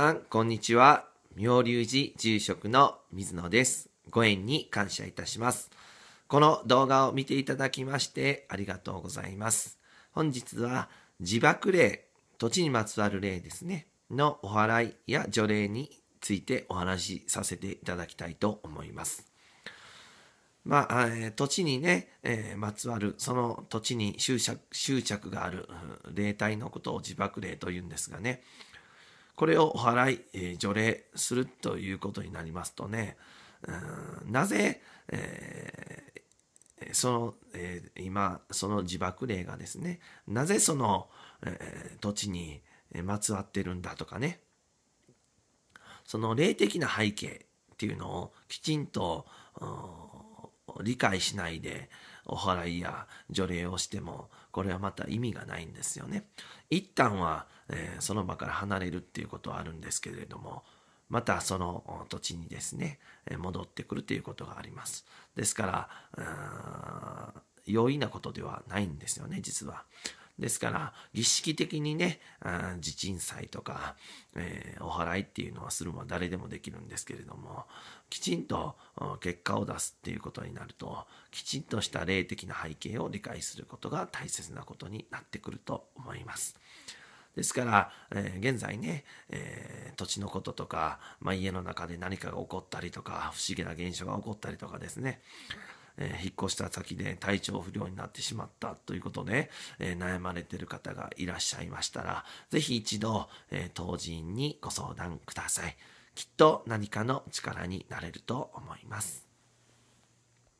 さん、こんにちは。妙龍寺住職の水野です。ご縁に感謝いたします。この動画を見ていただきましてありがとうございます。本日は自爆霊、土地にまつわる霊ですね、のお祓いや除霊についてお話しさせていただきたいと思います。まあ、えー、土地にね、えー、まつわる、その土地に執着がある霊体のことを自爆霊というんですがね、これをお払い、えー、除霊するということになりますとね、うんなぜ、えー、その、えー、今、その自爆霊がですね、なぜその、え土地にまつわってるんだとかね、その霊的な背景っていうのをきちんと、理解しないでお祓いや除霊をしてもこれはまた意味がないんですよね。一旦は、えー、その場から離れるっていうことはあるんですけれどもまたその土地にですね戻ってくるということがあります。ですから容易なことではないんですよね実は。ですから、儀式的にね、地鎮祭とか、えー、お祓いっていうのはするのは誰でもできるんですけれども、きちんと結果を出すっていうことになると、きちんとした霊的な背景を理解することが大切なことになってくると思います。ですから、えー、現在ね、えー、土地のこととか、まあ、家の中で何かが起こったりとか、不思議な現象が起こったりとかですね、えー、引っ越した先で体調不良になってしまったということで、えー、悩まれている方がいらっしゃいましたら、ぜひ一度、えー、当人にご相談ください。きっと何かの力になれると思います。